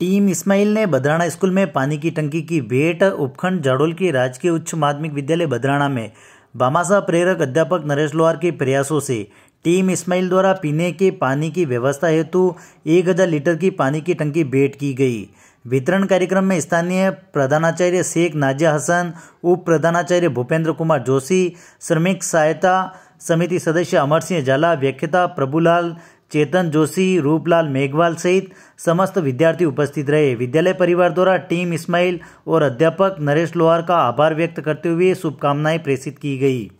team Ismail ने बदराणा school में पानी की टंकी की भेंट उपखंड जाडोल के राजकीय उच्च माध्यमिक विद्यालय बदराणा में बामासा प्रेरक अध्यापक नरेश लोहार के प्रयासों से टीम इस्माइल द्वारा पीने के पानी की व्यवस्था हेतु एक हज़ार लीटर की पानी की टंकी भेंट की गई वितरण कार्यक्रम में स्थानीय प्रधानाचार्य शेख नाजिया हसन उप प्रधानाचार्य भूपेंद्र कुमार जोशी श्रमिक सहायता समिति सदस्य अमर सिंह झाला व्याख्यता प्रभुलाल चेतन जोशी रूपलाल मेघवाल सहित समस्त विद्यार्थी उपस्थित रहे विद्यालय परिवार द्वारा टीम इस्माइल और अध्यापक नरेश लोहार का आभार व्यक्त करते हुए शुभकामनाएं प्रेषित की गई